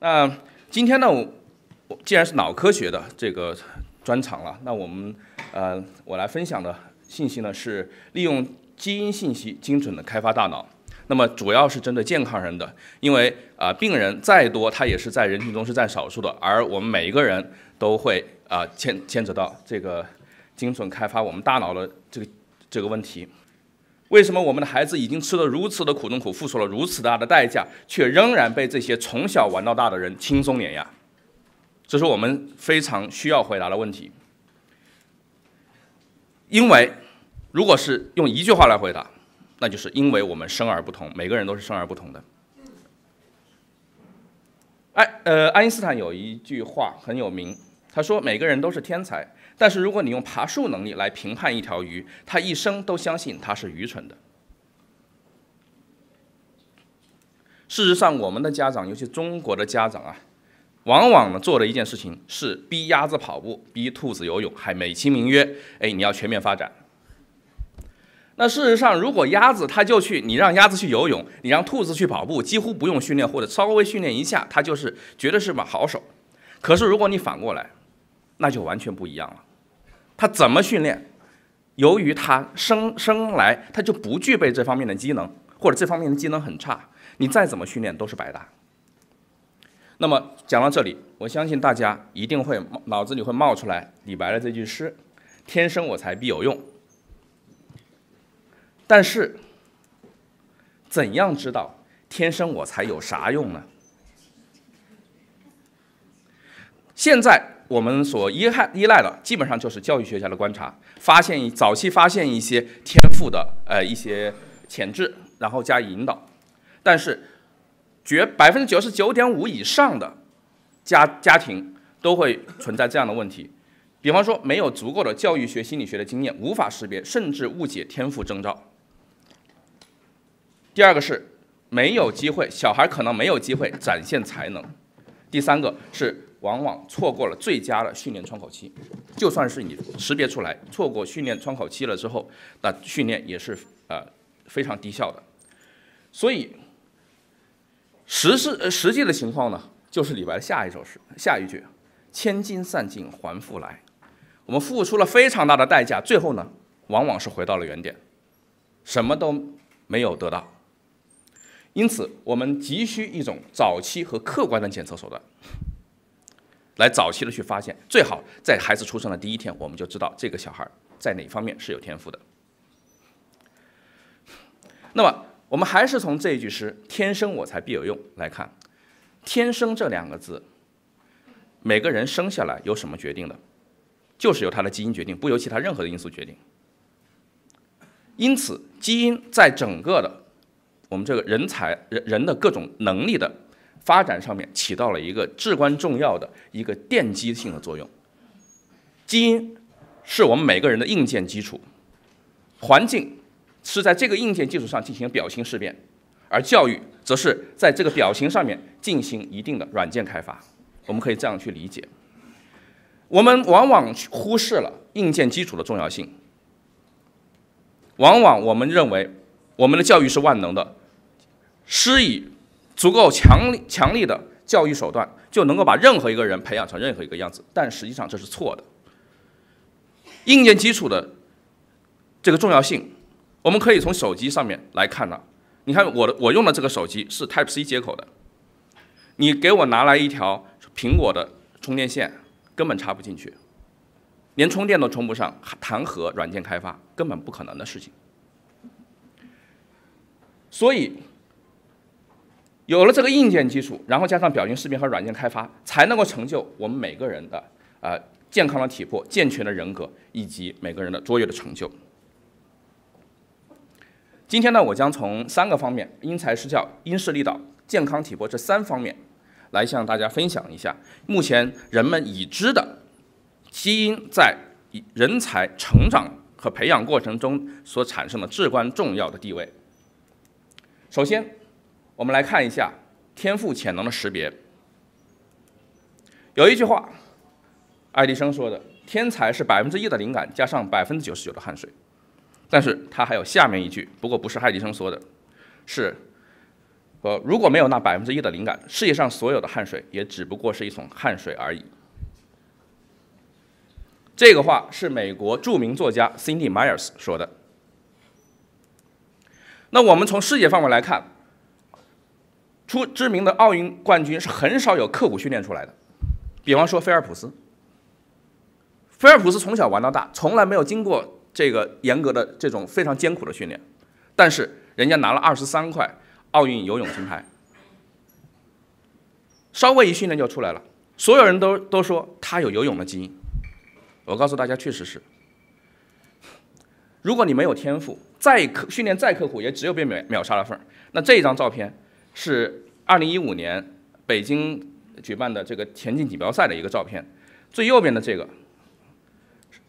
那今天呢，我既然是脑科学的这个专场了，那我们呃我来分享的信息呢是利用基因信息精准的开发大脑。那么主要是针对健康人的，因为啊病人再多，他也是在人群中是占少数的。而我们每一个人都会啊牵牵扯到这个精准开发我们大脑的这个这个问题。为什么我们的孩子已经吃了如此的苦中苦，付出了如此大的代价，却仍然被这些从小玩到大的人轻松碾压？这是我们非常需要回答的问题。因为，如果是用一句话来回答，那就是因为我们生而不同，每个人都是生而不同的。爱，呃，爱因斯坦有一句话很有名，他说：“每个人都是天才。”但是如果你用爬树能力来评判一条鱼，它一生都相信它是愚蠢的。事实上，我们的家长，尤其中国的家长啊，往往呢做的一件事情是逼鸭子跑步，逼兔子游泳，还美其名曰：“哎，你要全面发展。”那事实上，如果鸭子它就去，你让鸭子去游泳，你让兔子去跑步，几乎不用训练或者稍微训练一下，它就是绝对是把好手。可是如果你反过来，那就完全不一样了。他怎么训练？由于他生生来，他就不具备这方面的机能，或者这方面的机能很差，你再怎么训练都是白搭。那么讲到这里，我相信大家一定会脑子里会冒出来李白的这句诗：“天生我材必有用。”但是，怎样知道天生我才有啥用呢？现在。我们所依赖依赖的基本上就是教育学家的观察，发现早期发现一些天赋的呃一些潜质，然后加以引导。但是，绝百分之九十九点五以上的家家庭都会存在这样的问题，比方说没有足够的教育学心理学的经验，无法识别甚至误解天赋征兆。第二个是没有机会，小孩可能没有机会展现才能。第三个是。往往错过了最佳的训练窗口期，就算是你识别出来错过训练窗口期了之后，那训练也是呃非常低效的。所以，实事实际的情况呢，就是李白的下一首诗下一句：“千金散尽还复来。”我们付出了非常大的代价，最后呢，往往是回到了原点，什么都没有得到。因此，我们急需一种早期和客观的检测手段。来早期的去发现，最好在孩子出生的第一天，我们就知道这个小孩在哪方面是有天赋的。那么，我们还是从这一句诗“天生我材必有用”来看，“天生”这两个字，每个人生下来由什么决定的？就是由他的基因决定，不由其他任何的因素决定。因此，基因在整个的我们这个人才人人的各种能力的。发展上面起到了一个至关重要的一个奠基性的作用。基因是我们每个人的硬件基础，环境是在这个硬件基础上进行表型识变，而教育则是在这个表型上面进行一定的软件开发。我们可以这样去理解：我们往往忽视了硬件基础的重要性，往往我们认为我们的教育是万能的，施以。足够强力、强力的教育手段就能够把任何一个人培养成任何一个样子，但实际上这是错的。硬件基础的这个重要性，我们可以从手机上面来看了。你看，我的我用的这个手机是 Type C 接口的，你给我拿来一条苹果的充电线，根本插不进去，连充电都充不上，谈何软件开发，根本不可能的事情。所以。有了这个硬件基础，然后加上表情识别和软件开发，才能够成就我们每个人的呃健康的体魄、健全的人格以及每个人的卓越的成就。今天呢，我将从三个方面：因材施教、因势利导、健康体魄这三方面，来向大家分享一下目前人们已知的基因在人才成长和培养过程中所产生的至关重要的地位。首先。我们来看一下天赋潜能的识别。有一句话，爱迪生说的：“天才是百分之一的灵感加上百分之九十九的汗水。”但是，他还有下面一句，不过不是爱迪生说的，是：“呃，如果没有那百分之一的灵感，世界上所有的汗水也只不过是一桶汗水而已。”这个话是美国著名作家 Cindy Myers 说的。那我们从世界范围来看。出知名的奥运冠军是很少有刻苦训练出来的。比方说菲尔普斯，菲尔普斯从小玩到大，从来没有经过这个严格的这种非常艰苦的训练，但是人家拿了二十三块奥运游泳金牌，稍微一训练就出来了。所有人都都说他有游泳的基因，我告诉大家确实是。如果你没有天赋，再刻训练再刻苦，也只有被秒秒杀的份儿。那这一张照片。是二零一五年北京举办的这个田径锦标赛的一个照片，最右边的这个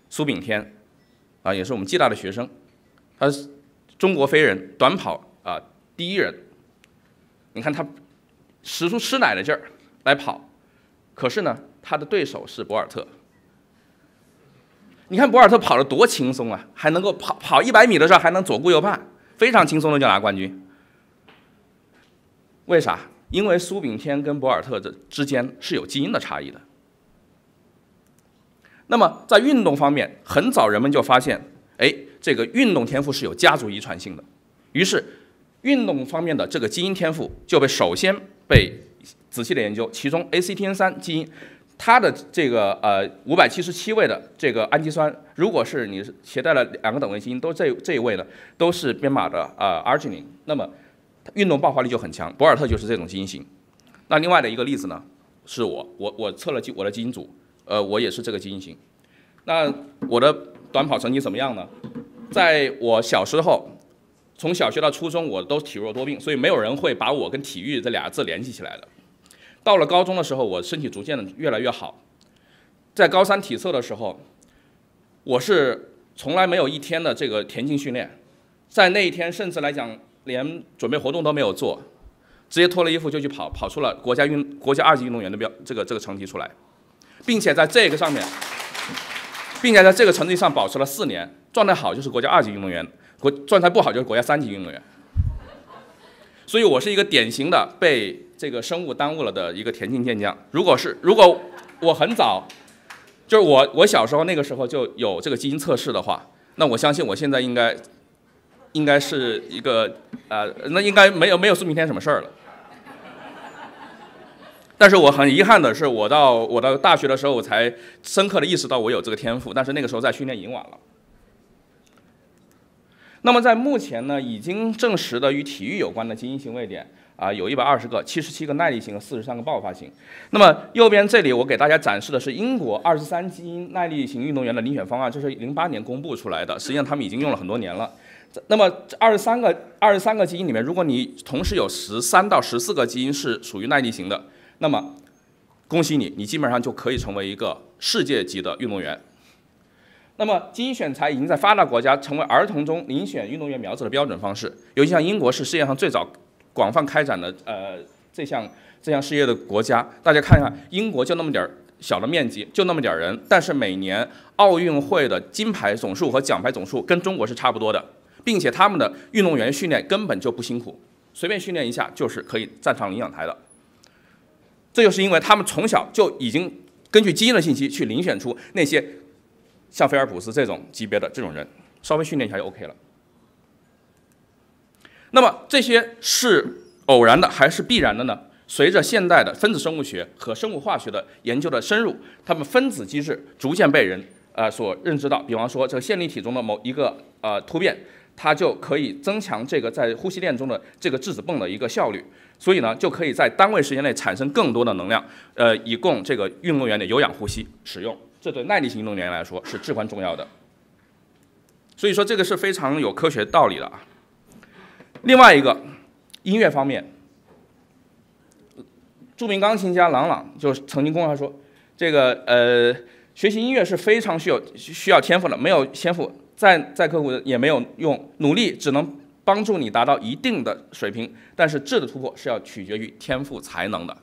苏炳添啊，也是我们暨大的学生，他是中国飞人，短跑啊第一人。你看他使出吃奶的劲儿来跑，可是呢，他的对手是博尔特。你看博尔特跑得多轻松啊，还能够跑跑一百米的时候还能左顾右盼，非常轻松的就拿冠军。为啥？因为苏炳添跟博尔特这之间是有基因的差异的。那么在运动方面，很早人们就发现，哎，这个运动天赋是有家族遗传性的。于是，运动方面的这个基因天赋就被首先被仔细的研究。其中 ACTN3 基因，它的这个呃五百七十七位的这个氨基酸，如果是你携带了两个等位基因都这这一位的，都是编码的呃 arginine，那么。运动爆发力就很强，博尔特就是这种基因型。那另外的一个例子呢，是我，我我测了基我的基因组，呃，我也是这个基因型。那我的短跑成绩怎么样呢？在我小时候，从小学到初中，我都体弱多病，所以没有人会把我跟体育这俩字联系起来的。到了高中的时候，我身体逐渐的越来越好。在高三体测的时候，我是从来没有一天的这个田径训练，在那一天甚至来讲。连准备活动都没有做，直接脱了衣服就去跑，跑出了国家运国家二级运动员的标这个这个成绩出来，并且在这个上面，并且在这个成绩上保持了四年，状态好就是国家二级运动员，国状态不好就是国家三级运动员。所以，我是一个典型的被这个生物耽误了的一个田径健将。如果是如果我很早，就是我我小时候那个时候就有这个基因测试的话，那我相信我现在应该。应该是一个，呃，那应该没有没有苏明天什么事儿了。但是我很遗憾的是，我到我到大学的时候，我才深刻的意识到我有这个天赋。但是那个时候在训练营晚了。那么在目前呢，已经证实的与体育有关的基因型位点啊，有一百二十个，七十七个耐力型和四十三个爆发型。那么右边这里我给大家展示的是英国二十三基因耐力型运动员的遴选方案，这是零八年公布出来的，实际上他们已经用了很多年了。那么这二十三个二十三个基因里面，如果你同时有十三到十四个基因是属于耐力型的，那么恭喜你，你基本上就可以成为一个世界级的运动员。那么基因选材已经在发达国家成为儿童中遴选运动员苗子的标准方式，尤其像英国是世界上最早广泛开展的呃这项这项事业的国家。大家看一看，英国就那么点儿小的面积，就那么点儿人，但是每年奥运会的金牌总数和奖牌总数跟中国是差不多的。并且他们的运动员训练根本就不辛苦，随便训练一下就是可以站上领奖台的。这就是因为他们从小就已经根据基因的信息去遴选出那些像菲尔普斯这种级别的这种人，稍微训练一下就 OK 了。那么这些是偶然的还是必然的呢？随着现代的分子生物学和生物化学的研究的深入，他们分子机制逐渐被人呃所认知到。比方说这个线粒体中的某一个呃突变。它就可以增强这个在呼吸链中的这个质子泵的一个效率，所以呢，就可以在单位时间内产生更多的能量，呃，以供这个运动员的有氧呼吸使用。这对耐力型运动员来说是至关重要的。所以说这个是非常有科学道理的啊。另外一个，音乐方面，著名钢琴家郎朗就曾经公开说，这个呃，学习音乐是非常需要需要天赋的，没有天赋。再再刻苦也没有用，努力只能帮助你达到一定的水平，但是质的突破是要取决于天赋才能的。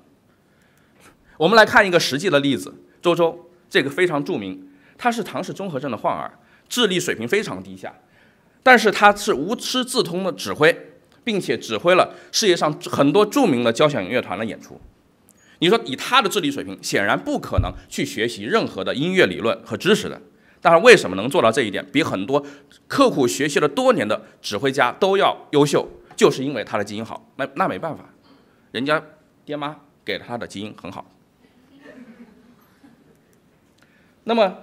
我们来看一个实际的例子，周周这个非常著名，他是唐氏综合症的患儿，智力水平非常低下，但是他是无师自通的指挥，并且指挥了世界上很多著名的交响乐团的演出。你说以他的智力水平，显然不可能去学习任何的音乐理论和知识的。但是为什么能做到这一点，比很多刻苦学习了多年的指挥家都要优秀，就是因为他的基因好。那那没办法，人家爹妈给了他的基因很好。那么，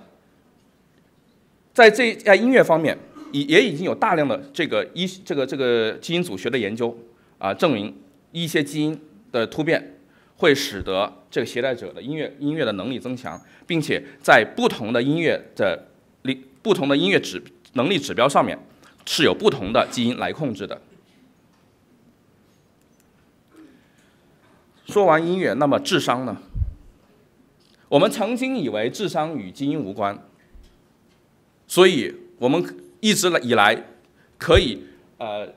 在这在音乐方面，也也已经有大量的这个一这个这个基因组学的研究啊，证明一些基因的突变会使得这个携带者的音乐音乐的能力增强，并且在不同的音乐的。不同的音乐指能力指标上面，是有不同的基因来控制的。说完音乐，那么智商呢？我们曾经以为智商与基因无关，所以我们一直以来，可以呃，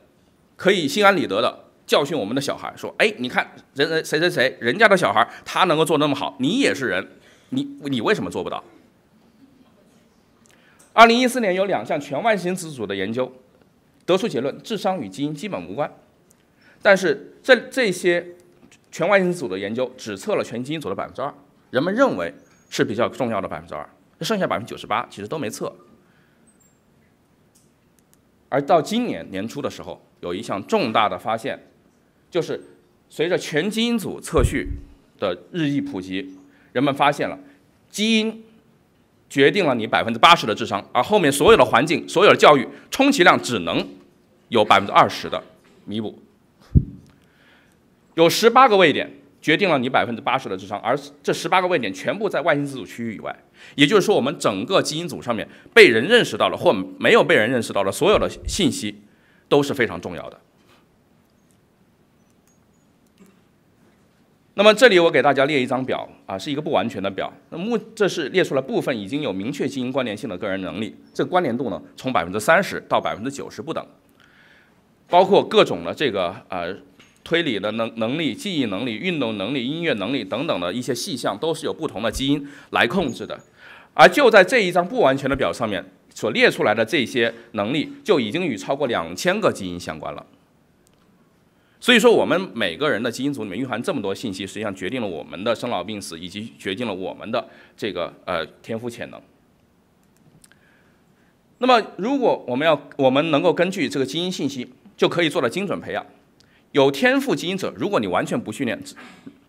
可以心安理得的教训我们的小孩说：，哎，你看人人谁谁谁，人家的小孩他能够做那么好，你也是人，你你为什么做不到？二零一四年有两项全外星子组的研究，得出结论，智商与基因基本无关。但是这这些全外星子组的研究只测了全基因组的百分之二，人们认为是比较重要的百分之二，剩下百分之九十八其实都没测。而到今年年初的时候，有一项重大的发现，就是随着全基因组测序的日益普及，人们发现了基因。决定了你百分之八十的智商，而后面所有的环境、所有的教育，充其量只能有百分之二十的弥补。有十八个位点决定了你百分之八十的智商，而这十八个位点全部在外星自主区域以外。也就是说，我们整个基因组上面被人认识到了或没有被人认识到了所有的信息都是非常重要的。那么这里我给大家列一张表啊，是一个不完全的表。那目这是列出了部分已经有明确基因关联性的个人能力，这个关联度呢，从百分之三十到百分之九十不等，包括各种的这个呃推理的能能力、记忆能力、运动能力、音乐能力等等的一些细项，都是有不同的基因来控制的。而就在这一张不完全的表上面所列出来的这些能力，就已经与超过两千个基因相关了。所以说，我们每个人的基因组里面蕴含这么多信息，实际上决定了我们的生老病死，以及决定了我们的这个呃天赋潜能。那么，如果我们要我们能够根据这个基因信息，就可以做到精准培养。有天赋基因者，如果你完全不训练，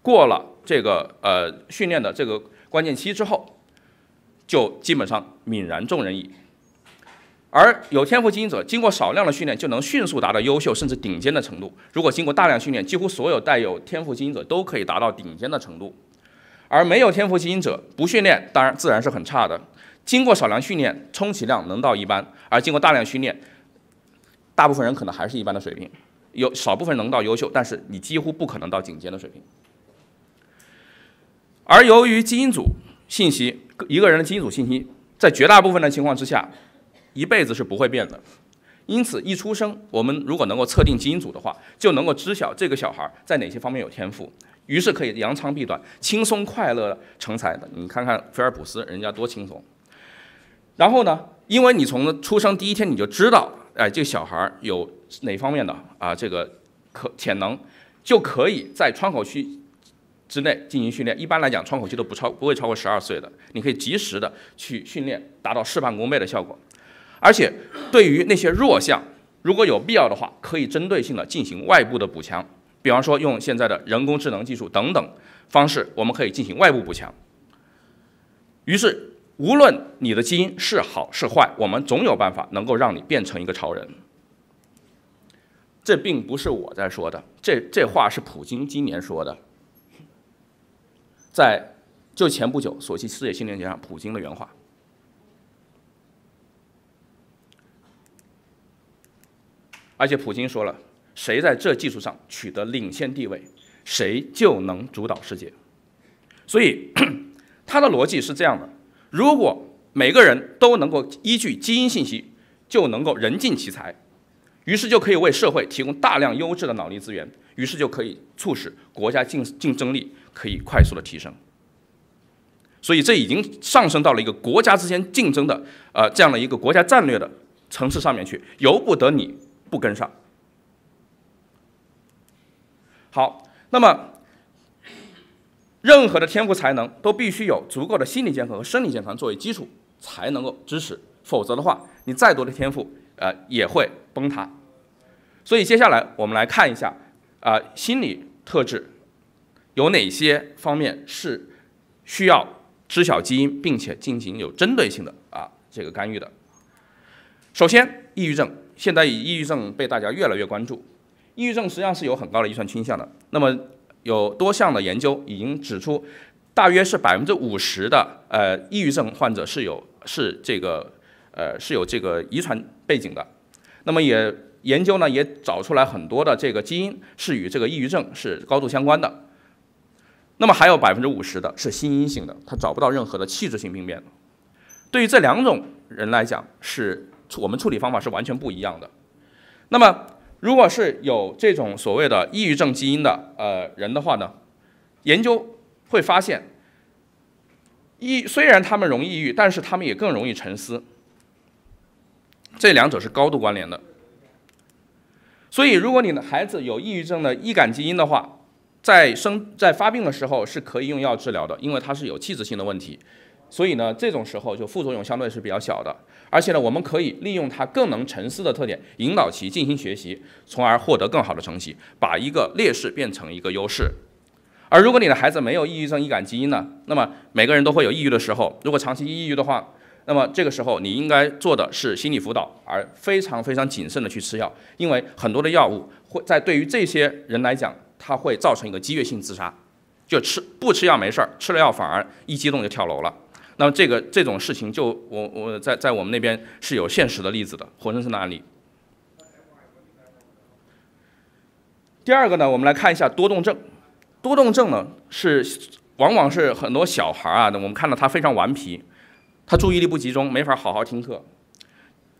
过了这个呃训练的这个关键期之后，就基本上泯然众人矣。而有天赋经营者经过少量的训练就能迅速达到优秀甚至顶尖的程度。如果经过大量训练，几乎所有带有天赋经营者都可以达到顶尖的程度。而没有天赋经营者不训练，当然自然是很差的。经过少量训练，充其量能到一般；而经过大量训练，大部分人可能还是一般的水平。有少部分能到优秀，但是你几乎不可能到顶尖的水平。而由于基因组信息，一个人的基因组信息，在绝大部分的情况之下。一辈子是不会变的，因此一出生，我们如果能够测定基因组的话，就能够知晓这个小孩在哪些方面有天赋，于是可以扬长避短，轻松快乐成才的。你看看菲尔普斯，人家多轻松。然后呢，因为你从出生第一天你就知道，哎，这个小孩有哪方面的啊这个可潜能，就可以在窗口期之内进行训练。一般来讲，窗口期都不超不会超过十二岁的，你可以及时的去训练，达到事半功倍的效果。而且，对于那些弱项，如果有必要的话，可以针对性的进行外部的补强，比方说用现在的人工智能技术等等方式，我们可以进行外部补强。于是，无论你的基因是好是坏，我们总有办法能够让你变成一个超人。这并不是我在说的，这这话是普京今年说的，在就前不久索契世界青年节上，普京的原话。而且普京说了：“谁在这技术上取得领先地位，谁就能主导世界。”所以，他的逻辑是这样的：如果每个人都能够依据基因信息，就能够人尽其才，于是就可以为社会提供大量优质的脑力资源，于是就可以促使国家竞竞争力可以快速的提升。所以，这已经上升到了一个国家之间竞争的呃这样的一个国家战略的层次上面去，由不得你。不跟上。好，那么任何的天赋才能都必须有足够的心理健康和生理健康作为基础，才能够支持。否则的话，你再多的天赋，呃，也会崩塌。所以，接下来我们来看一下，啊，心理特质有哪些方面是需要知晓基因，并且进行有针对性的啊这个干预的。首先，抑郁症。现在以抑郁症被大家越来越关注，抑郁症实际上是有很高的遗传倾向的。那么有多项的研究已经指出，大约是百分之五十的呃抑郁症患者是有是这个呃是有这个遗传背景的。那么也研究呢也找出来很多的这个基因是与这个抑郁症是高度相关的。那么还有百分之五十的是心因性的，他找不到任何的器质性病变对于这两种人来讲是。我们处理方法是完全不一样的。那么，如果是有这种所谓的抑郁症基因的呃人的话呢，研究会发现，抑虽然他们容易抑郁，但是他们也更容易沉思，这两者是高度关联的。所以，如果你的孩子有抑郁症的易感基因的话，在生在发病的时候是可以用药治疗的，因为它是有器质性的问题。所以呢，这种时候就副作用相对是比较小的，而且呢，我们可以利用它更能沉思的特点，引导其进行学习，从而获得更好的成绩，把一个劣势变成一个优势。而如果你的孩子没有抑郁症易感基因呢，那么每个人都会有抑郁的时候，如果长期抑郁的话，那么这个时候你应该做的是心理辅导，而非常非常谨慎的去吃药，因为很多的药物会在对于这些人来讲，它会造成一个激越性自杀，就吃不吃药没事儿，吃了药反而一激动就跳楼了。那么这个这种事情就我我在在我们那边是有现实的例子的，活生生的案例。第二个呢，我们来看一下多动症。多动症呢是往往是很多小孩啊，我们看到他非常顽皮，他注意力不集中，没法好好听课。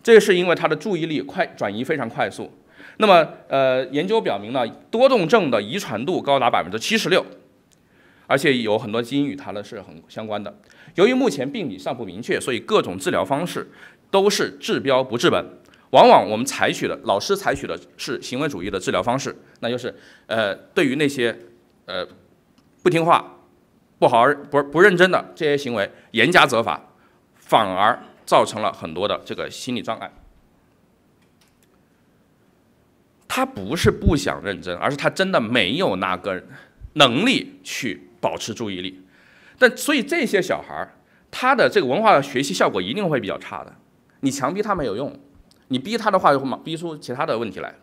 这是因为他的注意力快转移非常快速。那么呃，研究表明呢，多动症的遗传度高达百分之七十六。而且有很多基因与它呢是很相关的。由于目前病理尚不明确，所以各种治疗方式都是治标不治本。往往我们采取的老师采取的是行为主义的治疗方式，那就是呃，对于那些呃不听话、不好好，不不认真的这些行为严加责罚，反而造成了很多的这个心理障碍。他不是不想认真，而是他真的没有那个能力去。保持注意力，但所以这些小孩儿，他的这个文化学习效果一定会比较差的。你强逼他没有用，你逼他的话就会逼出其他的问题来。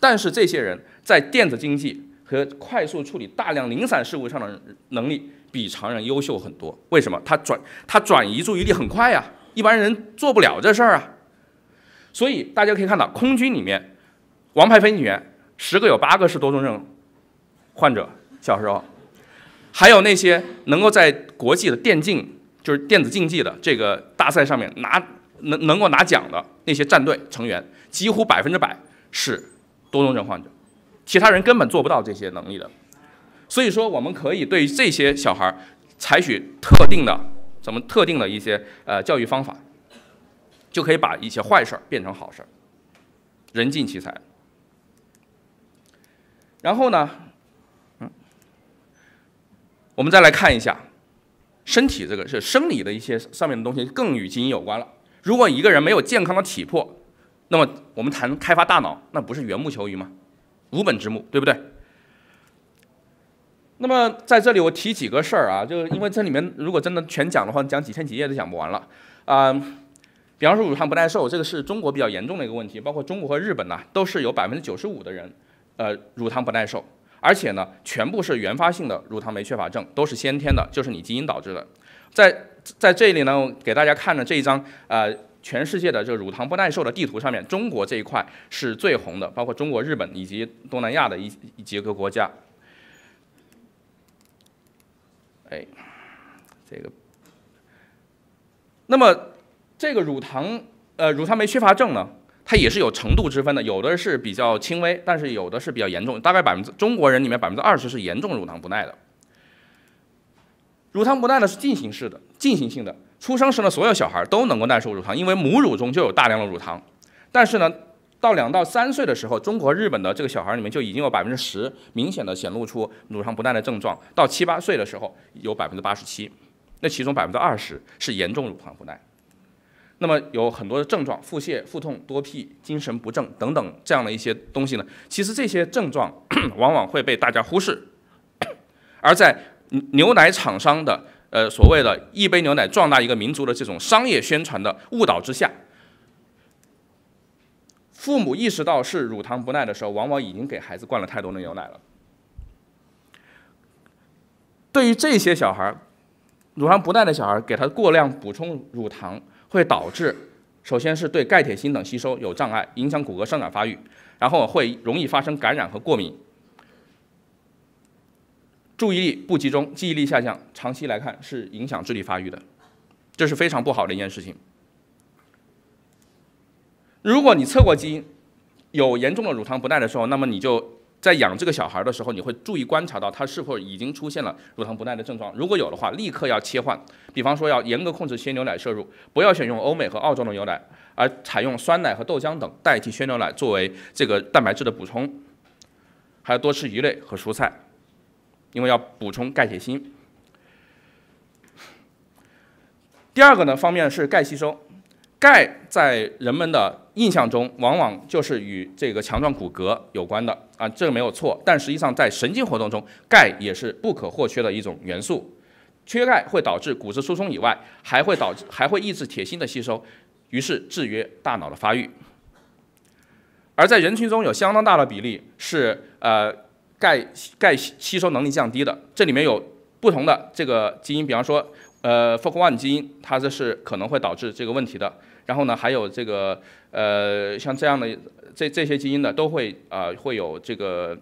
但是这些人在电子竞技和快速处理大量零散事物上的能力比常人优秀很多。为什么？他转他转移注意力很快呀，一般人做不了这事儿啊。所以大家可以看到，空军里面，王牌飞行员十个有八个是多动症患者，小时候。还有那些能够在国际的电竞，就是电子竞技的这个大赛上面拿能能够拿奖的那些战队成员，几乎百分之百是多动症患者，其他人根本做不到这些能力的。所以说，我们可以对这些小孩儿采取特定的，怎么特定的一些呃教育方法，就可以把一些坏事儿变成好事儿，人尽其才。然后呢？我们再来看一下，身体这个是生理的一些上面的东西，更与基因有关了。如果一个人没有健康的体魄，那么我们谈开发大脑，那不是缘木求鱼吗？无本之木，对不对？那么在这里我提几个事儿啊，就因为这里面如果真的全讲的话，讲几千几页都讲不完了啊。比方说乳糖不耐受，这个是中国比较严重的一个问题，包括中国和日本呐，都是有百分之九十五的人，呃，乳糖不耐受。而且呢，全部是原发性的乳糖酶缺乏症，都是先天的，就是你基因导致的。在在这里呢，我给大家看的这一张，呃，全世界的这个乳糖不耐受的地图上面，中国这一块是最红的，包括中国、日本以及东南亚的一几个国家。哎，这个，那么这个乳糖，呃，乳糖酶缺乏症呢？它也是有程度之分的，有的是比较轻微，但是有的是比较严重。大概百分之中国人里面百分之二十是严重乳糖不耐的。乳糖不耐呢是进行式的、进行性的。出生时呢，所有小孩都能够耐受乳糖，因为母乳中就有大量的乳糖。但是呢，到两到三岁的时候，中国、日本的这个小孩里面就已经有百分之十明显的显露出乳糖不耐的症状。到七八岁的时候，有百分之八十七，那其中百分之二十是严重乳糖不耐。那么有很多的症状，腹泻、腹痛、多屁、精神不振等等这样的一些东西呢。其实这些症状 往往会被大家忽视，而在牛奶厂商的呃所谓的“一杯牛奶壮大一个民族”的这种商业宣传的误导之下，父母意识到是乳糖不耐的时候，往往已经给孩子灌了太多的牛奶了。对于这些小孩儿，乳糖不耐的小孩儿，给他过量补充乳糖。会导致，首先是对钙、铁、锌等吸收有障碍，影响骨骼生长发育，然后会容易发生感染和过敏，注意力不集中，记忆力下降，长期来看是影响智力发育的，这是非常不好的一件事情。如果你测过基因，有严重的乳糖不耐的时候，那么你就。在养这个小孩儿的时候，你会注意观察到他是否已经出现了乳糖不耐的症状。如果有的话，立刻要切换，比方说要严格控制鲜牛奶摄入，不要选用欧美和澳洲的牛奶，而采用酸奶和豆浆等代替鲜牛奶作为这个蛋白质的补充，还要多吃鱼类和蔬菜，因为要补充钙、铁、锌。第二个呢，方面是钙吸收。钙在人们的印象中，往往就是与这个强壮骨骼有关的啊，这个没有错。但实际上，在神经活动中，钙也是不可或缺的一种元素。缺钙会导致骨质疏松以外，还会导致还会抑制铁锌的吸收，于是制约大脑的发育。而在人群中有相当大的比例是呃，钙钙吸收能力降低的，这里面有不同的这个基因，比方说。呃 f o c o n 1基因，它这是可能会导致这个问题的。然后呢，还有这个呃，像这样的这这些基因呢，都会啊会有这个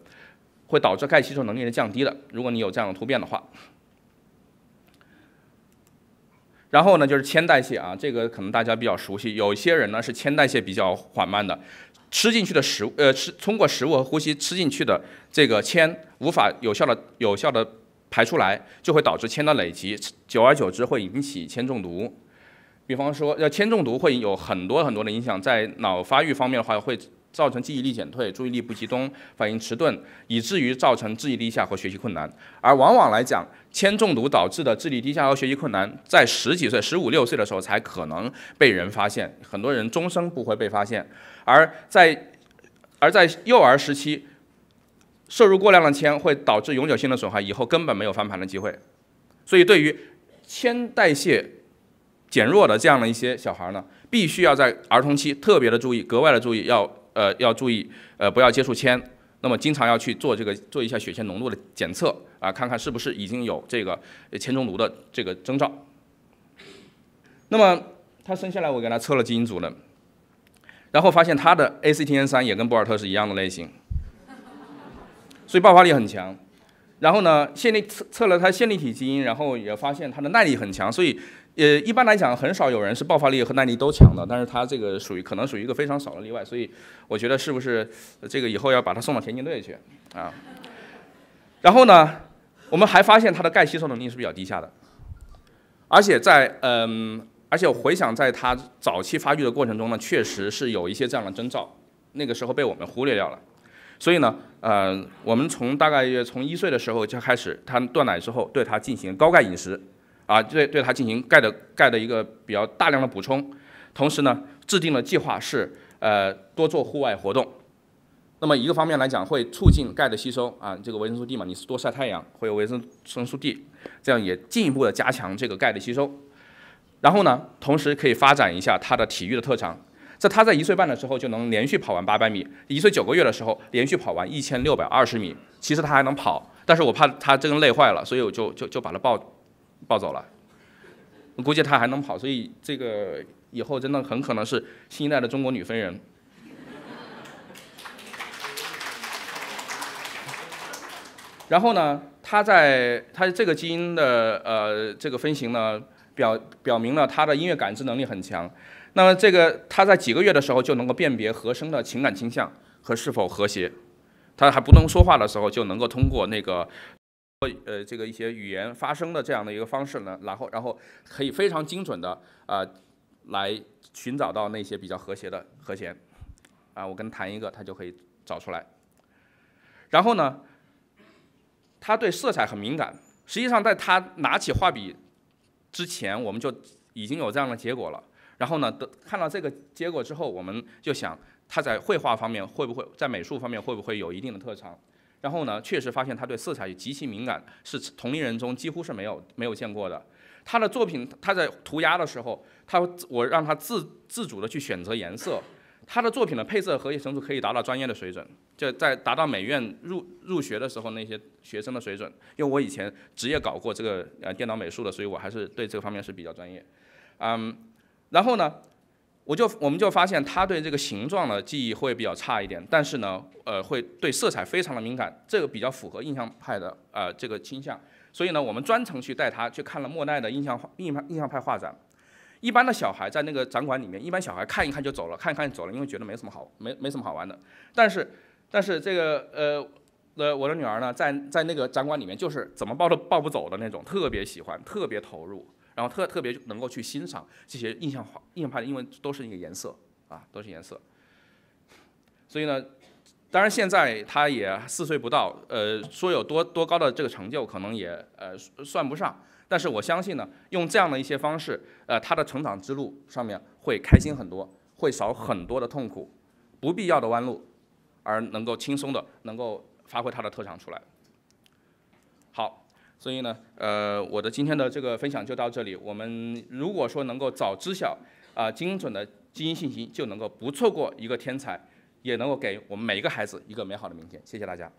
会导致钙吸收能力的降低的。如果你有这样的突变的话。然后呢，就是铅代谢啊，这个可能大家比较熟悉。有些人呢是铅代谢比较缓慢的，吃进去的食物呃，吃通过食物和呼吸吃进去的这个铅无法有效的有效的。排出来就会导致铅的累积，久而久之会引起铅中毒。比方说，要铅中毒会有很多很多的影响，在脑发育方面的话，会造成记忆力减退、注意力不集中、反应迟钝，以至于造成智力低下和学习困难。而往往来讲，铅中毒导致的智力低下和学习困难，在十几岁、十五六岁的时候才可能被人发现，很多人终生不会被发现。而在而在幼儿时期。摄入过量的铅会导致永久性的损害，以后根本没有翻盘的机会。所以，对于铅代谢减弱的这样的一些小孩呢，必须要在儿童期特别的注意，格外的注意，要呃要注意呃不要接触铅。那么，经常要去做这个做一下血铅浓度的检测啊，看看是不是已经有这个铅中毒的这个征兆。那么他生下来我给他测了基因组了，然后发现他的 ACTN3 也跟博尔特是一样的类型。所以爆发力很强，然后呢，线粒测测了他线粒体基因，然后也发现他的耐力很强。所以，呃，一般来讲，很少有人是爆发力和耐力都强的，但是他这个属于可能属于一个非常少的例外。所以，我觉得是不是这个以后要把他送到田径队去啊？然后呢，我们还发现他的钙吸收能力是比较低下的，而且在嗯，而且回想在他早期发育的过程中呢，确实是有一些这样的征兆，那个时候被我们忽略掉了。所以呢，呃，我们从大概从一岁的时候就开始，他断奶之后，对他进行高钙饮食，啊，对对他进行钙的钙的一个比较大量的补充，同时呢，制定的计划是，呃，多做户外活动。那么一个方面来讲，会促进钙的吸收啊，这个维生素 D 嘛，你是多晒太阳，会有维生素 D，这样也进一步的加强这个钙的吸收。然后呢，同时可以发展一下他的体育的特长。在他在一岁半的时候就能连续跑完八百米，一岁九个月的时候连续跑完一千六百二十米。其实他还能跑，但是我怕他真的累坏了，所以我就就就把他抱，抱走了。我估计他还能跑，所以这个以后真的很可能是新一代的中国女飞人。然后呢，他在他这个基因的呃这个分型呢，表表明了他的音乐感知能力很强。那么这个他在几个月的时候就能够辨别和声的情感倾向和是否和谐，他还不能说话的时候就能够通过那个，呃，这个一些语言发声的这样的一个方式呢，然后然后可以非常精准的啊来寻找到那些比较和谐的和弦，啊，我跟他弹一个，他就可以找出来。然后呢，他对色彩很敏感，实际上在他拿起画笔之前，我们就已经有这样的结果了。然后呢，得看到这个结果之后，我们就想他在绘画方面会不会在美术方面会不会有一定的特长？然后呢，确实发现他对色彩也极其敏感，是同龄人中几乎是没有没有见过的。他的作品，他在涂鸦的时候，他我让他自自主的去选择颜色，他的作品的配色和谐程度可以达到专业的水准，就在达到美院入入学的时候那些学生的水准。因为我以前职业搞过这个呃电脑美术的，所以我还是对这个方面是比较专业，嗯。然后呢，我就我们就发现他对这个形状的记忆会比较差一点，但是呢，呃，会对色彩非常的敏感，这个比较符合印象派的呃这个倾向。所以呢，我们专程去带他去看了莫奈的印象画、印象印象派画展。一般的小孩在那个展馆里面，一般小孩看一看就走了，看一看走了，因为觉得没什么好没没什么好玩的。但是，但是这个呃呃，我的女儿呢，在在那个展馆里面，就是怎么抱都抱不走的那种，特别喜欢，特别投入。然后特特别能够去欣赏这些印象画、印象派，因为都是一个颜色啊，都是颜色。所以呢，当然现在他也四岁不到，呃，说有多多高的这个成就，可能也呃算不上。但是我相信呢，用这样的一些方式，呃，他的成长之路上面会开心很多，会少很多的痛苦、不必要的弯路，而能够轻松的能够发挥他的特长出来。好。所以呢，呃，我的今天的这个分享就到这里。我们如果说能够早知晓，啊，精准的基因信息，就能够不错过一个天才，也能够给我们每一个孩子一个美好的明天。谢谢大家。